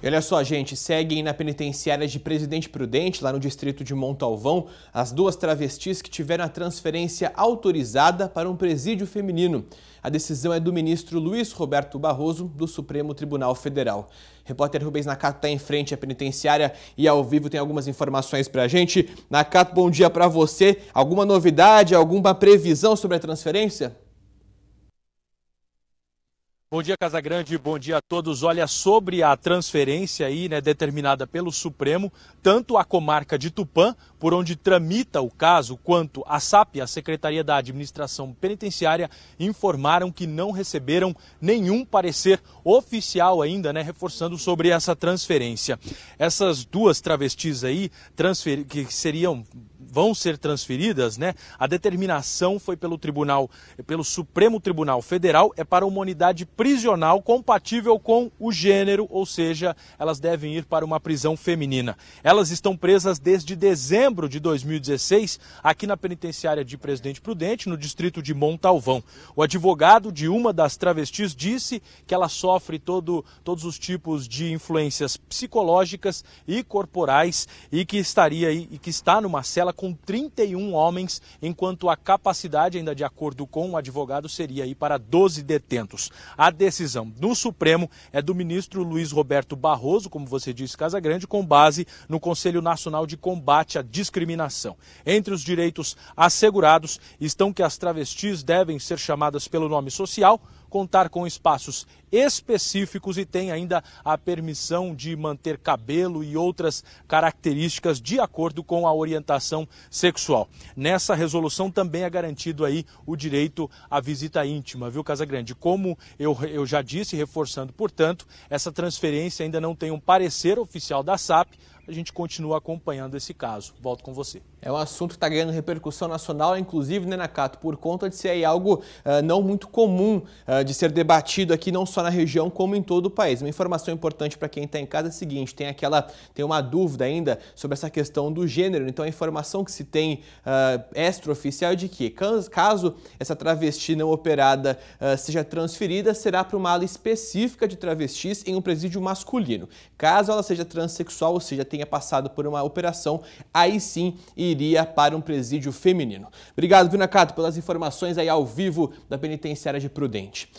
E olha só, gente, seguem na penitenciária de Presidente Prudente, lá no distrito de Montalvão, as duas travestis que tiveram a transferência autorizada para um presídio feminino. A decisão é do ministro Luiz Roberto Barroso, do Supremo Tribunal Federal. repórter Rubens Nakato está em frente à penitenciária e ao vivo tem algumas informações para a gente. Nakato, bom dia para você. Alguma novidade, alguma previsão sobre a transferência? Bom dia, Casagrande. Bom dia a todos. Olha, sobre a transferência aí, né, determinada pelo Supremo, tanto a comarca de Tupã, por onde tramita o caso, quanto a SAP, a Secretaria da Administração Penitenciária, informaram que não receberam nenhum parecer oficial ainda, né, reforçando sobre essa transferência. Essas duas travestis aí, transfer... que seriam vão ser transferidas, né? A determinação foi pelo Tribunal, pelo Supremo Tribunal Federal, é para uma unidade prisional compatível com o gênero, ou seja, elas devem ir para uma prisão feminina. Elas estão presas desde dezembro de 2016 aqui na penitenciária de Presidente Prudente, no distrito de Montalvão. O advogado de uma das travestis disse que ela sofre todo, todos os tipos de influências psicológicas e corporais e que estaria e que está numa cela com 31 homens, enquanto a capacidade, ainda de acordo com o advogado, seria aí para 12 detentos. A decisão do Supremo é do ministro Luiz Roberto Barroso, como você disse, casa grande, com base no Conselho Nacional de Combate à Discriminação. Entre os direitos assegurados estão que as travestis devem ser chamadas pelo nome social contar com espaços específicos e tem ainda a permissão de manter cabelo e outras características de acordo com a orientação sexual. Nessa resolução também é garantido aí o direito à visita íntima, viu, Casagrande? Como eu, eu já disse, reforçando, portanto, essa transferência ainda não tem um parecer oficial da SAP, a gente continua acompanhando esse caso. Volto com você. É um assunto que está ganhando repercussão nacional, inclusive, né, Nakato, por conta de ser algo uh, não muito comum uh, de ser debatido aqui, não só na região, como em todo o país. Uma informação importante para quem está em casa é a seguinte, tem aquela, tem uma dúvida ainda sobre essa questão do gênero, então a informação que se tem uh, extraoficial é de que, caso essa travesti não operada uh, seja transferida, será para uma ala específica de travestis em um presídio masculino. Caso ela seja transexual, ou seja, tem tenha passado por uma operação, aí sim iria para um presídio feminino. Obrigado, Vinacato, pelas informações aí ao vivo da Penitenciária de Prudente.